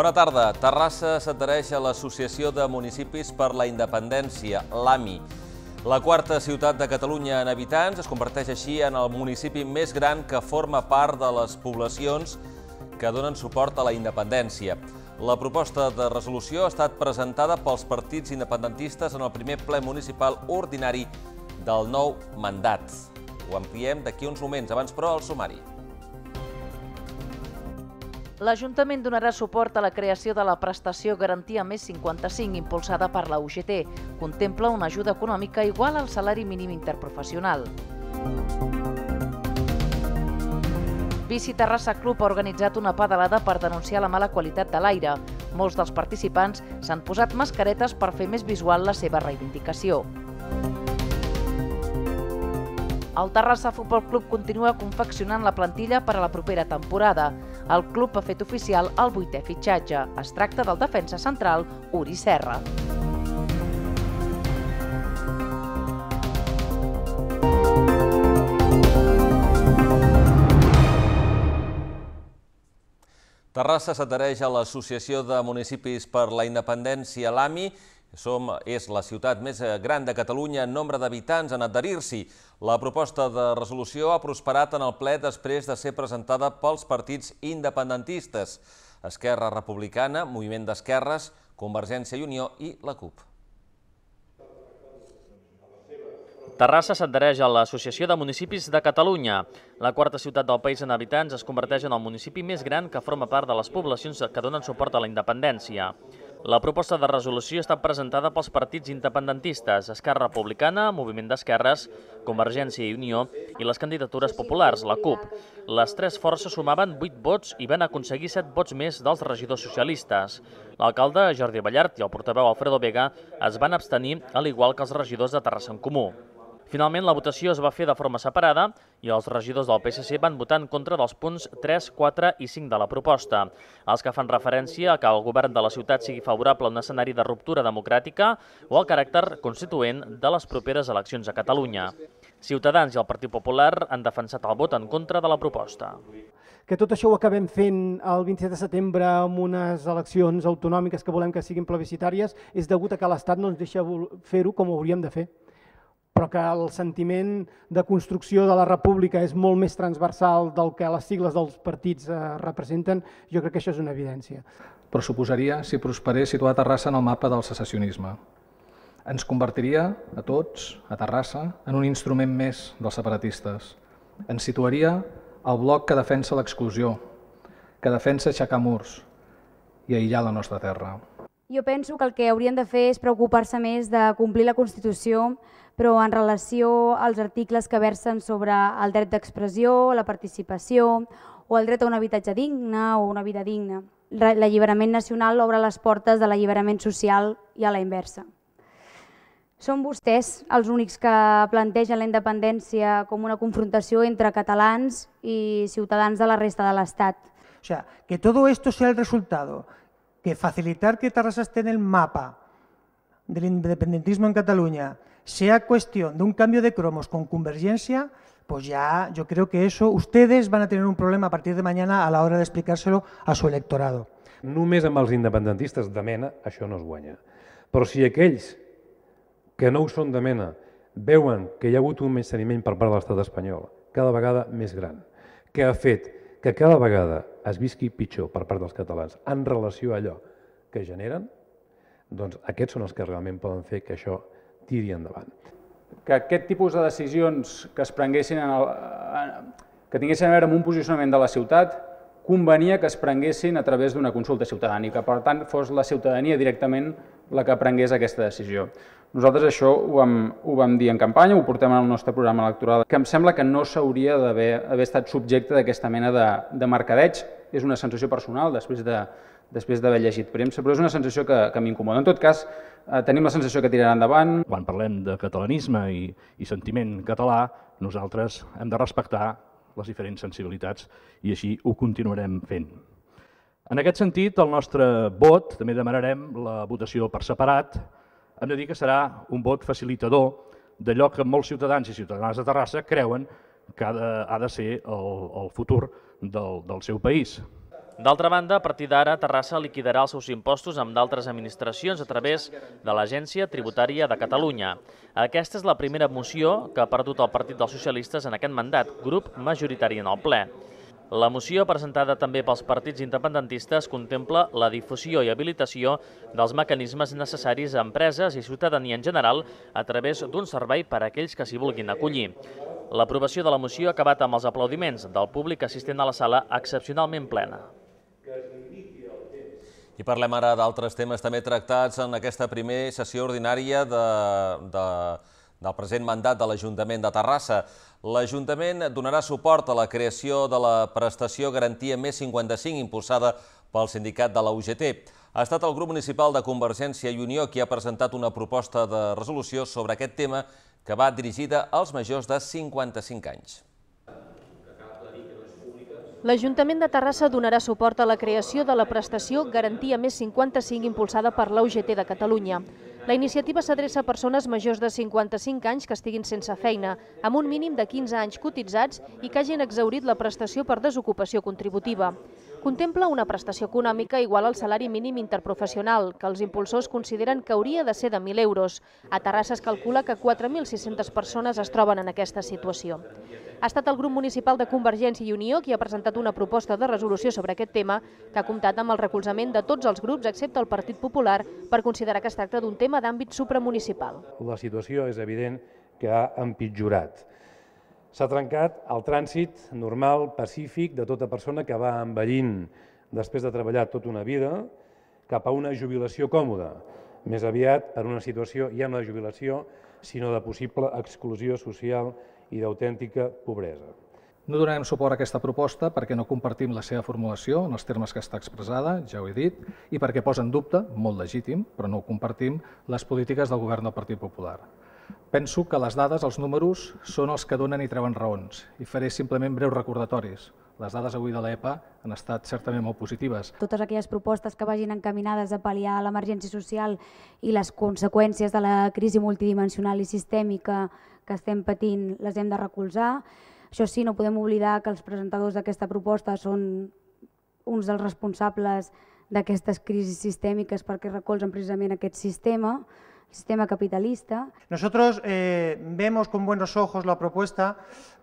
Bona tarda. Terrassa s'adhereix a l'Associació de Municipis per la Independència, l'AMI. La quarta ciutat de Catalunya en habitants es converteix així en el municipi més gran que forma part de les poblacions que donen suport a la independència. La proposta de resolució ha estat presentada pels partits independentistes en el primer ple municipal ordinari del nou mandat. Ho ampliem d'aquí uns moments, abans però el sumari. L'Ajuntament donarà suport a la creació de la prestació Garantia Més 55 impulsada per la UGT. Contempla una ajuda econòmica igual al salari mínim interprofessional. Bici Terrassa Club ha organitzat una pedalada per denunciar la mala qualitat de l'aire. Molts dels participants s'han posat mascaretes per fer més visual la seva reivindicació. El Terrassa Futbol Club continua confeccionant la plantilla per a la propera temporada. El club ha fet oficial el vuitè fitxatge. Es tracta del defensa central Uri Serra. Terrassa s'adhereix a l'Associació de Municipis per la Independència, l'AMI, som és la ciutat més eh, gran de Catalunya en nombre d'habitants en adherir-s'hi. La proposta de resolució ha prosperat en el ple després de ser presentada pels partits independentistes. Esquerra Republicana, Moviment d'Esquerres, Convergència i Unió i la CUP. Terrassa s'adhereix a l'Associació de Municipis de Catalunya. La quarta ciutat del país en habitants es converteix en el municipi més gran que forma part de les poblacions que donen suport a la independència. La proposta de resolució ha estat presentada pels partits independentistes, Esquerra Republicana, Moviment d'Esquerres, Convergència i Unió i les candidatures populars, la CUP. Les tres forces sumaven 8 vots i van aconseguir 7 vots més dels regidors socialistes. L'alcalde Jordi Ballart i el portaveu Alfredo Vega es van abstenir, al igual que els regidors de Terrassa en Comú. Finalment, la votació es va fer de forma separada, i els regidors del PSC van votar en contra dels punts 3, 4 i 5 de la proposta. Els que fan referència a que el govern de la ciutat sigui favorable a un escenari de ruptura democràtica o al caràcter constituent de les properes eleccions a Catalunya. Ciutadans i el Partit Popular han defensat el vot en contra de la proposta. Que tot això ho acabem fent el 27 de setembre amb unes eleccions autonòmiques que volem que siguin plebiscitàries és degut a que l'Estat no ens deixa fer-ho com ho hauríem de fer però que el sentiment de construcció de la república és molt més transversal del que les sigles dels partits eh, representen, jo crec que això és una evidència. Però suposaria, si prosperés, situar Terrassa en el mapa del secessionisme. Ens convertiria, a tots, a Terrassa, en un instrument més dels separatistes. Ens situaria al bloc que defensa l'exclusió, que defensa aixecar murs i aïllar la nostra terra. Jo penso que el que haurien de fer és preocupar-se més de complir la Constitució, però en relació als articles que versen sobre el dret d'expressió, la participació o el dret a un habitatge digne o una vida digna. L'alliberament nacional obre les portes de l'alliberament social i a la inversa. Són vostès els únics que plantegen la independència com una confrontació entre catalans i ciutadans de la resta de l'Estat. O sea, que todo esto sea el resultado que facilitar que Terrassa esté en el mapa del independentismo en Cataluña sea cuestión de un cambio de cromos con convergencia, pues ya yo creo que eso ustedes van a tener un problema a partir de mañana a la hora de explicárselo a su electorado. Només amb els independentistes de mena això no es guanya. Però si aquells que no ho són de mena veuen que hi ha hagut un menysteniment per part de l'estat espanyol, cada vegada més gran, que ha fet que cada vegada es visqui pitjor per part dels catalans en relació a allò que generen, doncs aquests són els que realment poden fer que això tiri endavant. Que aquest tipus de decisions que es prenguessin en el, que tinguessin a veure amb un posicionament de la ciutat convenia que es prenguessin a través d'una consulta ciutadana i que per tant fos la ciutadania directament la que prengués aquesta decisió. Nosaltres això ho vam, ho vam dir en campanya, ho portem al nostre programa electoral, que em sembla que no s'hauria d'haver estat subjecte d'aquesta mena de, de mercadeig. És una sensació personal després de després d'haver llegit premsa, però és una sensació que, que m'incomoda. En tot cas, eh, tenim la sensació que tiraran endavant. Quan parlem de catalanisme i, i sentiment català, nosaltres hem de respectar les diferents sensibilitats i així ho continuarem fent. En aquest sentit, el nostre vot també demanarem la votació per separat, hem de dir que serà un vot facilitador d'allò que molts ciutadans i ciutadanes de Terrassa creuen que ha de, ha de ser el, el futur del, del seu país. D'altra banda, a partir d'ara, Terrassa liquidarà els seus impostos amb d'altres administracions a través de l'Agència Tributària de Catalunya. Aquesta és la primera moció que ha perdut el Partit dels Socialistes en aquest mandat, grup majoritari en el ple. La moció presentada també pels partits independentistes contempla la difusió i habilitació dels mecanismes necessaris a empreses i ciutadania en general a través d'un servei per a aquells que s'hi vulguin acollir. L'aprovació de la moció ha acabat amb els aplaudiments del públic assistent a la sala excepcionalment plena. I parlem ara d'altres temes també tractats en aquesta primera sessió ordinària de, de del present mandat de l'Ajuntament de Terrassa. L'Ajuntament donarà suport a la creació de la prestació Garantia Més 55 impulsada pel sindicat de la UGT. Ha estat el grup municipal de Convergència i Unió qui ha presentat una proposta de resolució sobre aquest tema que va dirigida als majors de 55 anys. L'Ajuntament de Terrassa donarà suport a la creació de la prestació Garantia Més 55 impulsada per l'UGT de Catalunya. La iniciativa s'adreça a persones majors de 55 anys que estiguin sense feina, amb un mínim de 15 anys cotitzats i que hagin exhaurit la prestació per desocupació contributiva contempla una prestació econòmica igual al salari mínim interprofessional, que els impulsors consideren que hauria de ser de 1.000 euros. A Terrassa es calcula que 4.600 persones es troben en aquesta situació. Ha estat el grup municipal de Convergència i Unió qui ha presentat una proposta de resolució sobre aquest tema que ha comptat amb el recolzament de tots els grups excepte el Partit Popular per considerar que es tracta d'un tema d'àmbit supramunicipal. La situació és evident que ha empitjorat. S'ha trencat el trànsit normal, pacífic, de tota persona que va envellint després de treballar tota una vida cap a una jubilació còmoda, més aviat per una situació ja no de jubilació, sinó de possible exclusió social i d'autèntica pobresa. No donarem suport a aquesta proposta perquè no compartim la seva formulació en els termes que està expressada, ja ho he dit, i perquè posa en dubte, molt legítim, però no ho compartim, les polítiques del govern del Partit Popular. Penso que les dades, els números, són els que donen i treuen raons i faré simplement breus recordatoris. Les dades avui de l'EPA han estat certament molt positives. Totes aquelles propostes que vagin encaminades a pal·liar l'emergència social i les conseqüències de la crisi multidimensional i sistèmica que estem patint les hem de recolzar. Això sí, no podem oblidar que els presentadors d'aquesta proposta són uns dels responsables d'aquestes crisis sistèmiques perquè recolzen precisament aquest sistema, sistema capitalista. Nosotros eh, vemos con buenos ojos la propuesta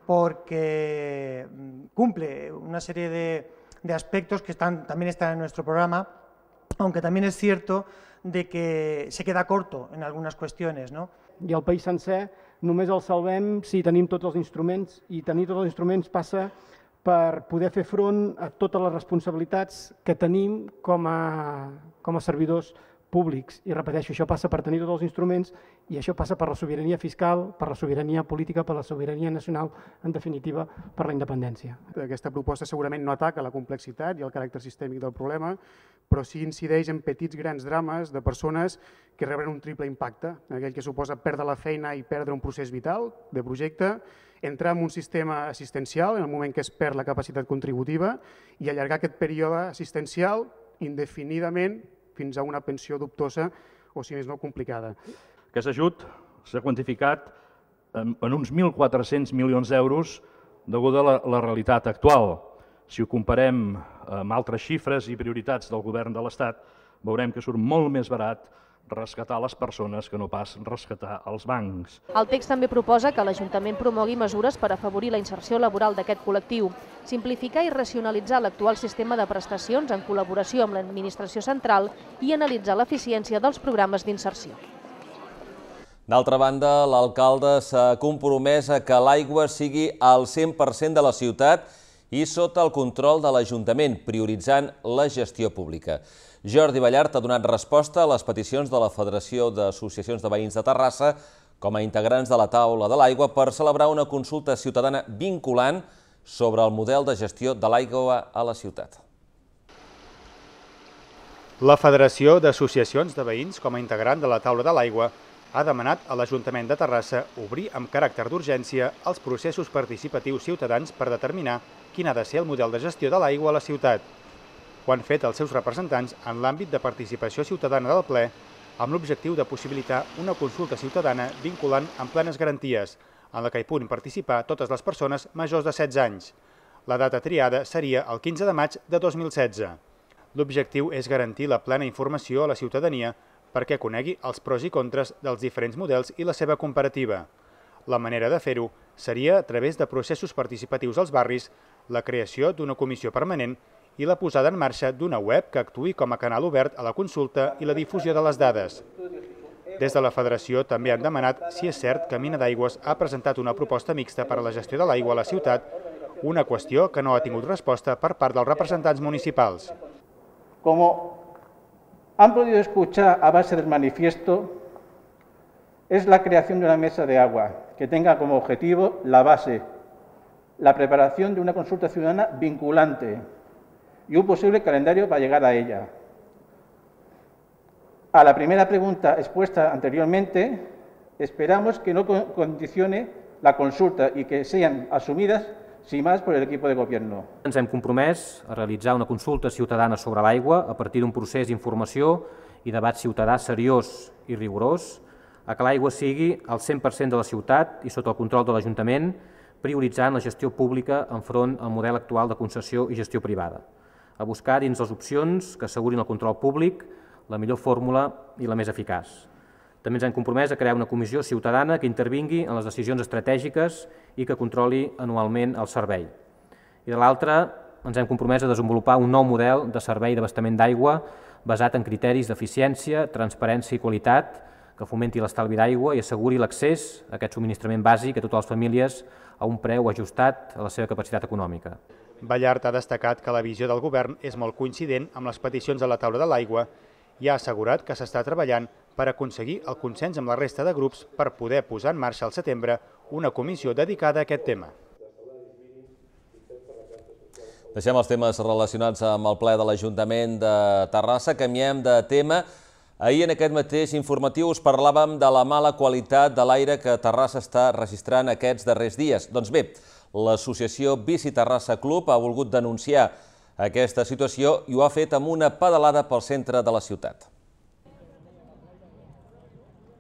porque mm, cumple una serie de, de aspectos que están, también están en nuestro programa, aunque también es cierto de que se queda corto en algunas cuestiones. No? I el país sencer només el salvem si tenim tots els instruments, i tenir tots els instruments passa per poder fer front a totes les responsabilitats que tenim com a, com a servidors públics, i repeteixo, això passa per tenir tots els instruments i això passa per la sobirania fiscal, per la sobirania política, per la sobirania nacional, en definitiva, per la independència. Aquesta proposta segurament no ataca la complexitat i el caràcter sistèmic del problema, però sí incideix en petits grans drames de persones que reben un triple impacte, aquell que suposa perdre la feina i perdre un procés vital de projecte, entrar en un sistema assistencial en el moment que es perd la capacitat contributiva i allargar aquest període assistencial indefinidament fins a una pensió dubtosa o, si més no, complicada. Aquest ajut s'ha quantificat en, uns 1.400 milions d'euros degut a la, la realitat actual. Si ho comparem amb altres xifres i prioritats del govern de l'Estat, veurem que surt molt més barat rescatar les persones que no pas rescatar els bancs. El text també proposa que l'Ajuntament promogui mesures per afavorir la inserció laboral d'aquest col·lectiu, simplificar i racionalitzar l'actual sistema de prestacions en col·laboració amb l'administració central i analitzar l'eficiència dels programes d'inserció. D'altra banda, l'alcalde s'ha compromès a que l'aigua sigui al 100% de la ciutat i sota el control de l'Ajuntament, prioritzant la gestió pública. Jordi Ballart ha donat resposta a les peticions de la Federació d'Associacions de Veïns de Terrassa com a integrants de la taula de l'aigua per celebrar una consulta ciutadana vinculant sobre el model de gestió de l'aigua a la ciutat. La Federació d'Associacions de Veïns com a integrant de la taula de l'aigua ha demanat a l'Ajuntament de Terrassa obrir amb caràcter d'urgència els processos participatius ciutadans per determinar quin ha de ser el model de gestió de l'aigua a la ciutat ho han fet els seus representants en l'àmbit de participació ciutadana del ple amb l'objectiu de possibilitar una consulta ciutadana vinculant amb plenes garanties, en la que hi puguin participar totes les persones majors de 16 anys. La data triada seria el 15 de maig de 2016. L'objectiu és garantir la plena informació a la ciutadania perquè conegui els pros i contres dels diferents models i la seva comparativa. La manera de fer-ho seria a través de processos participatius als barris, la creació d'una comissió permanent i la posada en marxa d'una web que actui com a canal obert a la consulta i la difusió de les dades. Des de la Federació també han demanat si és cert que Mina d'Aigües ha presentat una proposta mixta per a la gestió de l'aigua a la ciutat, una qüestió que no ha tingut resposta per part dels representants municipals. Com han podido escuchar a base del manifiesto, es la creación de una mesa de agua que tenga como objetivo la base, la preparación de una consulta ciudadana vinculante y un posible calendario para llegar a ella. A la primera pregunta expuesta anteriormente, esperamos que no condicione la consulta y que sean asumidas si más el equipo de govern. Ens hem compromès a realitzar una consulta ciutadana sobre l'aigua a partir d'un procés d'informació i debat ciutadà seriós i rigorós, a que l'aigua sigui al 100% de la ciutat i sota el control de l'Ajuntament, prioritzant la gestió pública enfront al model actual de concessió i gestió privada a buscar dins les opcions que assegurin el control públic la millor fórmula i la més eficaç. També ens hem compromès a crear una comissió ciutadana que intervingui en les decisions estratègiques i que controli anualment el servei. I de l'altra, ens hem compromès a desenvolupar un nou model de servei d'abastament d'aigua basat en criteris d'eficiència, transparència i qualitat, que fomenti l'estalvi d'aigua i asseguri l'accés a aquest subministrament bàsic a totes les famílies a un preu ajustat a la seva capacitat econòmica. Ballart ha destacat que la visió del govern és molt coincident amb les peticions de la taula de l'aigua i ha assegurat que s'està treballant per aconseguir el consens amb la resta de grups per poder posar en marxa al setembre una comissió dedicada a aquest tema. Deixem els temes relacionats amb el ple de l'Ajuntament de Terrassa, canviem de tema. Ahir en aquest mateix informatiu us parlàvem de la mala qualitat de l'aire que Terrassa està registrant aquests darrers dies. Doncs bé, l'associació Bici Terrassa Club ha volgut denunciar aquesta situació i ho ha fet amb una pedalada pel centre de la ciutat.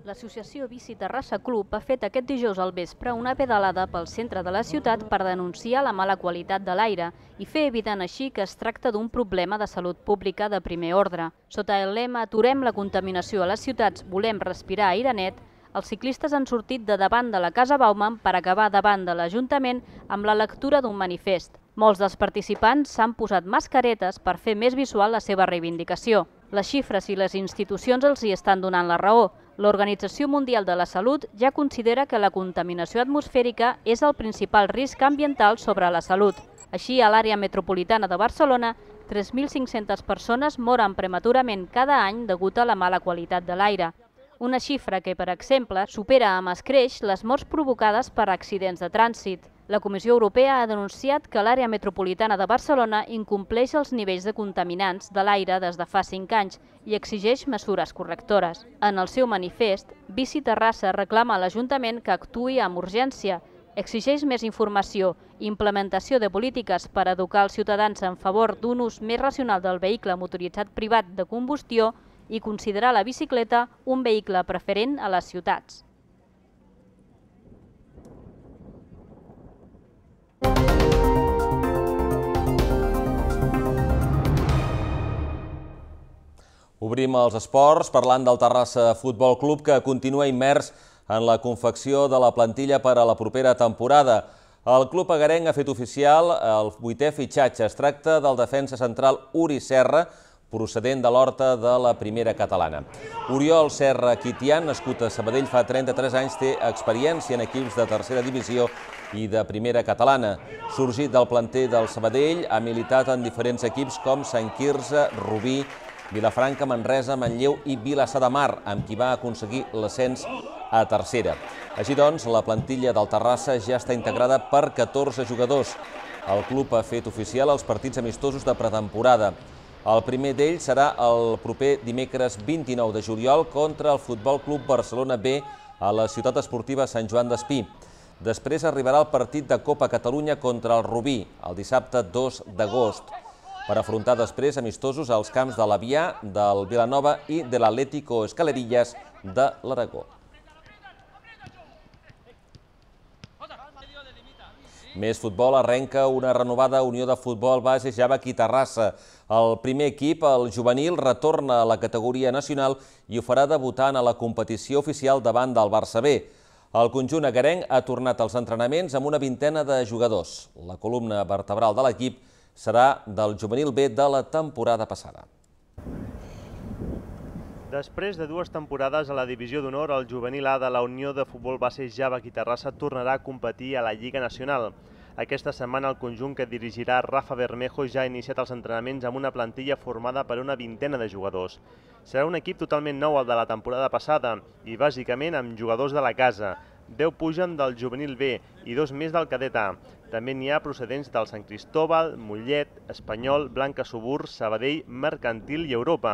L'associació Bici Terrassa Club ha fet aquest dijous al vespre una pedalada pel centre de la ciutat per denunciar la mala qualitat de l'aire i fer evident així que es tracta d'un problema de salut pública de primer ordre. Sota el lema Aturem la contaminació a les ciutats, volem respirar aire net, els ciclistes han sortit de davant de la Casa Bauman per acabar davant de l'Ajuntament amb la lectura d'un manifest. Molts dels participants s'han posat mascaretes per fer més visual la seva reivindicació. Les xifres i les institucions els hi estan donant la raó, L'Organització Mundial de la Salut ja considera que la contaminació atmosfèrica és el principal risc ambiental sobre la salut. Així, a l'àrea metropolitana de Barcelona, 3.500 persones moren prematurament cada any degut a la mala qualitat de l'aire. Una xifra que, per exemple, supera amb escreix les morts provocades per accidents de trànsit. La Comissió Europea ha denunciat que l'àrea metropolitana de Barcelona incompleix els nivells de contaminants de l'aire des de fa 5 anys i exigeix mesures correctores. En el seu manifest, Bici Terrassa reclama a l'Ajuntament que actui amb urgència, exigeix més informació i implementació de polítiques per educar els ciutadans en favor d'un ús més racional del vehicle motoritzat privat de combustió i considerar la bicicleta un vehicle preferent a les ciutats. Obrim els esports parlant del Terrassa Futbol Club que continua immers en la confecció de la plantilla per a la propera temporada. El club agarenc ha fet oficial el vuitè fitxatge. Es tracta del defensa central Uri Serra, procedent de l'Horta de la Primera Catalana. Oriol Serra Quitian, nascut a Sabadell fa 33 anys, té experiència en equips de tercera divisió i de Primera Catalana. Sorgit del planter del Sabadell, ha militat en diferents equips com Sant Quirze, Rubí, Vilafranca, Manresa, Manlleu i Vilassar de Mar, amb qui va aconseguir l'ascens a tercera. Així doncs, la plantilla del Terrassa ja està integrada per 14 jugadors. El club ha fet oficial els partits amistosos de pretemporada. El primer d'ells serà el proper dimecres 29 de juliol contra el Futbol Club Barcelona B a la ciutat esportiva Sant Joan d'Espí. Després arribarà el partit de Copa Catalunya contra el Rubí, el dissabte 2 d'agost per afrontar després amistosos als camps de l'Avià, del Vilanova i de l'Atlético Escalerillas de l'Aragó. Més futbol arrenca una renovada Unió de Futbol Base Java Terrassa. El primer equip, el juvenil, retorna a la categoria nacional i ho farà debutant a la competició oficial davant del Barça B. El conjunt agarenc ha tornat als entrenaments amb una vintena de jugadors. La columna vertebral de l'equip serà del juvenil B de la temporada passada. Després de dues temporades a la divisió d'honor, el juvenil A de la Unió de Futbol Base Java Quitarrassa tornarà a competir a la Lliga Nacional. Aquesta setmana el conjunt que dirigirà Rafa Bermejo ja ha iniciat els entrenaments amb una plantilla formada per una vintena de jugadors. Serà un equip totalment nou al de la temporada passada i bàsicament amb jugadors de la casa, 10 pugen del juvenil B i dos més del cadet A. També n'hi ha procedents del Sant Cristòbal, Mollet, Espanyol, Blanca Subur, Sabadell, Mercantil i Europa.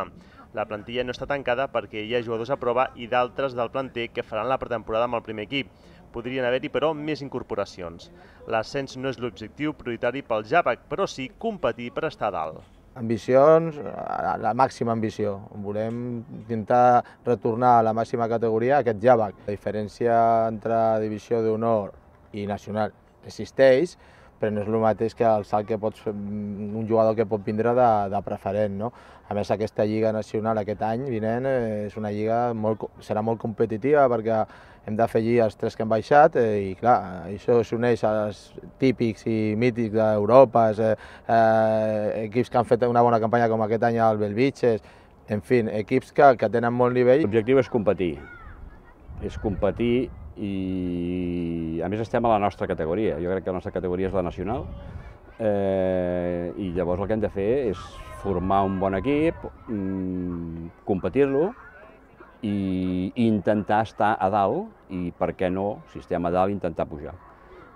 La plantilla no està tancada perquè hi ha jugadors a prova i d'altres del planter que faran la pretemporada amb el primer equip. Podrien haver-hi, però, més incorporacions. L'ascens no és l'objectiu prioritari pel JAPAC, però sí competir per estar dalt ambicions, la màxima ambició. Volem intentar retornar a la màxima categoria aquest llàbac. La diferència entre divisió d'honor i nacional existeix, però no és el mateix que el salt que pots fer mm, un jugador que pot vindre de, de preferent. No? A més, aquesta Lliga Nacional aquest any vinent eh, és una lliga molt, serà molt competitiva perquè hem d'afegir els tres que han baixat eh, i clar, això s'uneix als típics i mítics d'Europa, eh, eh, equips que han fet una bona campanya com aquest any al Belvitges, en fi, equips que, que tenen molt nivell. L'objectiu és competir, és competir i a més estem a la nostra categoria. Jo crec que la nostra categoria és la nacional eh, i llavors el que hem de fer és formar un bon equip, mm, competir-lo i, i intentar estar a dalt i, per què no, si estem a dalt, intentar pujar.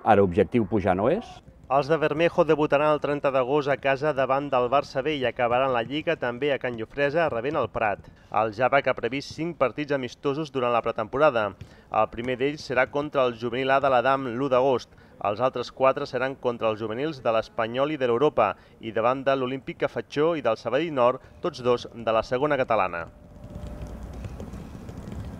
Ara, objectiu pujar no és, els de Bermejo debutaran el 30 d'agost a casa davant del Barça B i acabaran la Lliga també a Can Llofresa rebent el Prat. El Java que ha previst 5 partits amistosos durant la pretemporada. El primer d'ells serà contra el juvenil A de l'Adam l'1 d'agost. Els altres 4 seran contra els juvenils de l'Espanyol i de l'Europa i davant de l'Olímpic Cafetxó i del Sabadell Nord, tots dos de la segona catalana.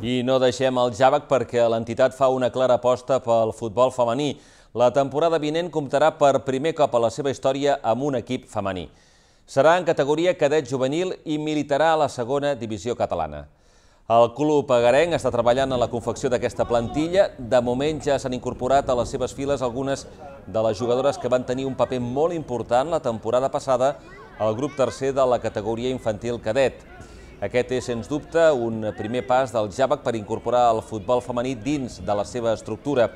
I no deixem el Javac perquè l'entitat fa una clara aposta pel futbol femení. La temporada vinent comptarà per primer cop a la seva història amb un equip femení. Serà en categoria cadet juvenil i militarà a la segona divisió catalana. El club agarenc està treballant en la confecció d'aquesta plantilla. De moment ja s'han incorporat a les seves files algunes de les jugadores que van tenir un paper molt important la temporada passada al grup tercer de la categoria infantil cadet. Aquest és, sens dubte, un primer pas del Jàbac per incorporar el futbol femení dins de la seva estructura.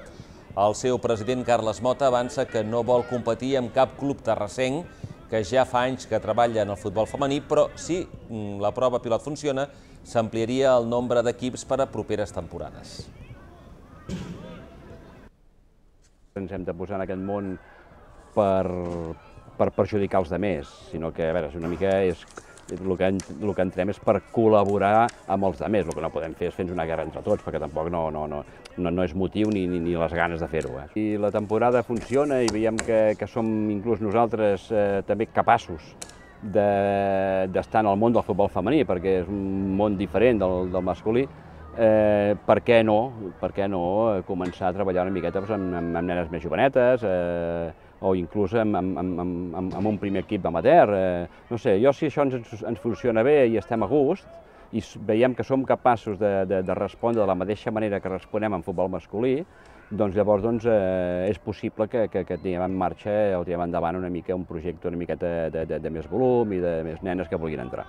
El seu president, Carles Mota, avança que no vol competir amb cap club terrassenc, que ja fa anys que treballa en el futbol femení, però si mm, la prova pilot funciona, s'ampliaria el nombre d'equips per a properes temporades. Ens hem de posar en aquest món per, per perjudicar els més, sinó que, a veure, una mica és el que, el que entrem és per col·laborar amb els altres. El que no podem fer és fer una guerra entre tots, perquè tampoc no, no, no, no, no és motiu ni, ni, ni les ganes de fer-ho. Eh? I la temporada funciona i veiem que, que som inclús nosaltres eh, també capaços d'estar de, en el món del futbol femení, perquè és un món diferent del, del masculí, eh, per què no, per què no eh, començar a treballar una miqueta doncs, amb, amb, amb nenes més jovenetes, eh, o inclús amb, amb, amb, amb, amb un primer equip amateur. Eh, no sé, jo si això ens, ens funciona bé i estem a gust, i veiem que som capaços de, de, de respondre de la mateixa manera que responem en futbol masculí, doncs llavors doncs, eh, és possible que, que, que tinguem en marxa o tinguem endavant una mica un projecte una miqueta de, de, de més volum i de més nenes que vulguin entrar.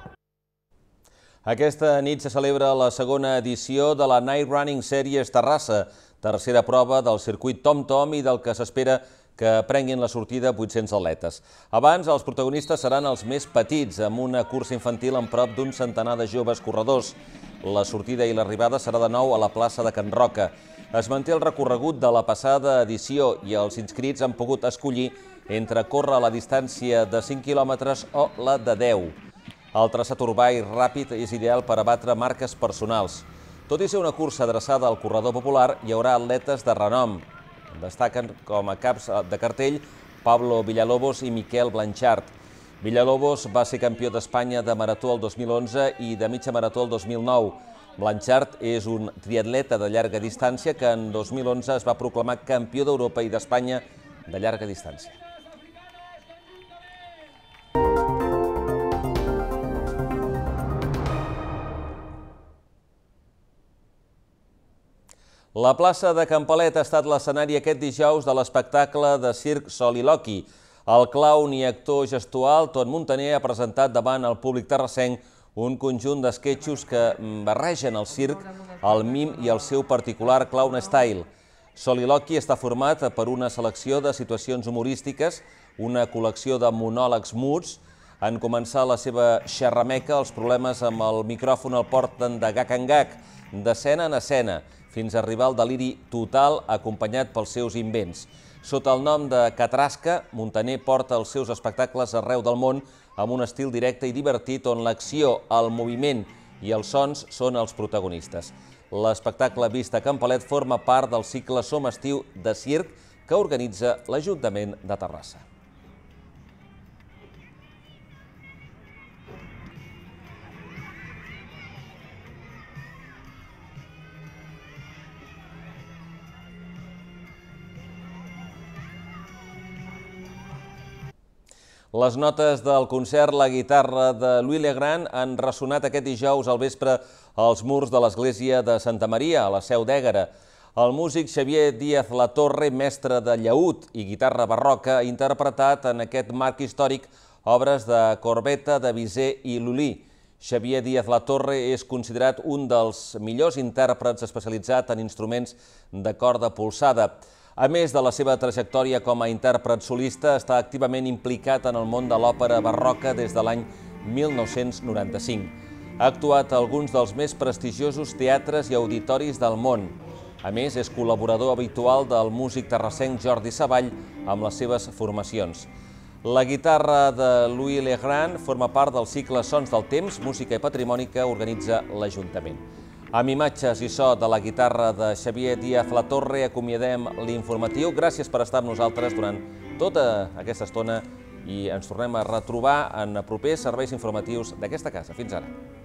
Aquesta nit se celebra la segona edició de la Night Running Series Terrassa, tercera prova del circuit TomTom -tom i del que s'espera que prenguin la sortida 800 atletes. Abans, els protagonistes seran els més petits, amb una cursa infantil en prop d'un centenar de joves corredors. La sortida i l'arribada serà de nou a la plaça de Can Roca. Es manté el recorregut de la passada edició i els inscrits han pogut escollir entre córrer a la distància de 5 quilòmetres o la de 10. El traçat urbà i ràpid és ideal per abatre marques personals. Tot i ser una cursa adreçada al corredor popular, hi haurà atletes de renom, Destaquen com a caps de cartell Pablo Villalobos i Miquel Blanchard. Villalobos va ser campió d'Espanya de marató el 2011 i de mitja marató el 2009. Blanchard és un triatleta de llarga distància que en 2011 es va proclamar campió d'Europa i d'Espanya de llarga distància. La plaça de Campalet ha estat l'escenari aquest dijous de l'espectacle de circ Sol i Loki. El clown i actor gestual Tot Montaner ha presentat davant el públic terrassenc un conjunt d'esquetxos que barregen el circ, el mim i el seu particular clown style. Soliloqui està format per una selecció de situacions humorístiques, una col·lecció de monòlegs muts. En començar la seva xerrameca, els problemes amb el micròfon el porten de gac en gac, d'escena en escena, fins a arribar al deliri total acompanyat pels seus invents. Sota el nom de Catrasca, Montaner porta els seus espectacles arreu del món amb un estil directe i divertit on l'acció, el moviment i els sons són els protagonistes. L'espectacle vist a Campalet forma part del cicle Som Estiu de Circ que organitza l'Ajuntament de Terrassa. Les notes del concert La guitarra de Louis Legrand han ressonat aquest dijous al vespre als murs de l'església de Santa Maria, a la seu d'Ègara. El músic Xavier Díaz La Torre, mestre de llaüt i guitarra barroca, ha interpretat en aquest marc històric obres de Corbeta, de Viser i Lulí. Xavier Díaz La Torre és considerat un dels millors intèrprets especialitzat en instruments de corda pulsada. A més de la seva trajectòria com a intèrpret solista, està activament implicat en el món de l'òpera barroca des de l'any 1995. Ha actuat a alguns dels més prestigiosos teatres i auditoris del món. A més, és col·laborador habitual del músic terrassenc Jordi Savall amb les seves formacions. La guitarra de Louis Legrand forma part del cicle Sons del Temps, Música i Patrimoni que organitza l'Ajuntament. Amb imatges i so de la guitarra de Xavier Díaz La Torre acomiadem l'informatiu. Gràcies per estar amb nosaltres durant tota aquesta estona i ens tornem a retrobar en propers serveis informatius d'aquesta casa. Fins ara.